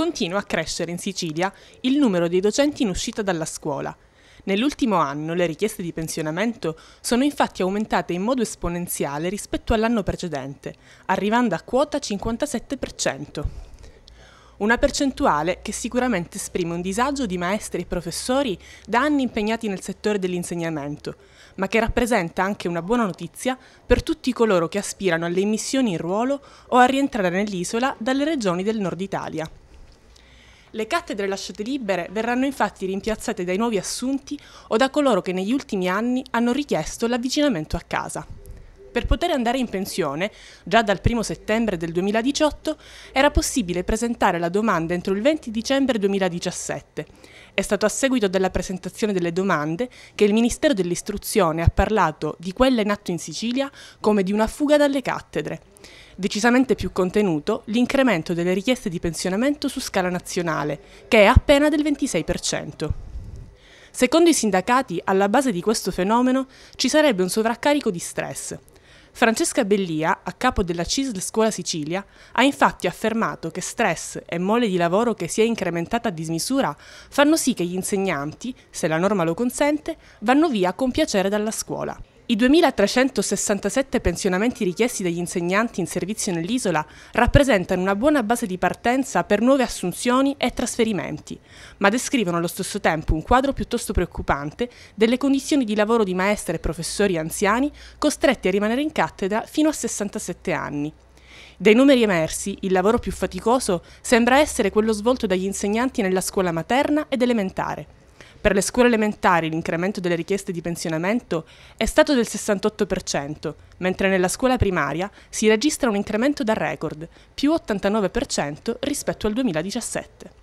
continua a crescere in Sicilia il numero dei docenti in uscita dalla scuola. Nell'ultimo anno le richieste di pensionamento sono infatti aumentate in modo esponenziale rispetto all'anno precedente, arrivando a quota 57%. Una percentuale che sicuramente esprime un disagio di maestri e professori da anni impegnati nel settore dell'insegnamento, ma che rappresenta anche una buona notizia per tutti coloro che aspirano alle immissioni in ruolo o a rientrare nell'isola dalle regioni del nord Italia. Le cattedre lasciate libere verranno infatti rimpiazzate dai nuovi assunti o da coloro che negli ultimi anni hanno richiesto l'avvicinamento a casa. Per poter andare in pensione, già dal 1 settembre del 2018, era possibile presentare la domanda entro il 20 dicembre 2017. È stato a seguito della presentazione delle domande che il Ministero dell'Istruzione ha parlato di quella in atto in Sicilia come di una fuga dalle cattedre. Decisamente più contenuto l'incremento delle richieste di pensionamento su scala nazionale, che è appena del 26%. Secondo i sindacati, alla base di questo fenomeno ci sarebbe un sovraccarico di stress, Francesca Bellia, a capo della CISL Scuola Sicilia, ha infatti affermato che stress e mole di lavoro che si è incrementata a dismisura fanno sì che gli insegnanti, se la norma lo consente, vanno via con piacere dalla scuola. I 2.367 pensionamenti richiesti dagli insegnanti in servizio nell'isola rappresentano una buona base di partenza per nuove assunzioni e trasferimenti, ma descrivono allo stesso tempo un quadro piuttosto preoccupante delle condizioni di lavoro di maestre e professori anziani costretti a rimanere in cattedra fino a 67 anni. Dai numeri emersi, il lavoro più faticoso sembra essere quello svolto dagli insegnanti nella scuola materna ed elementare, per le scuole elementari l'incremento delle richieste di pensionamento è stato del 68%, mentre nella scuola primaria si registra un incremento da record, più 89% rispetto al 2017.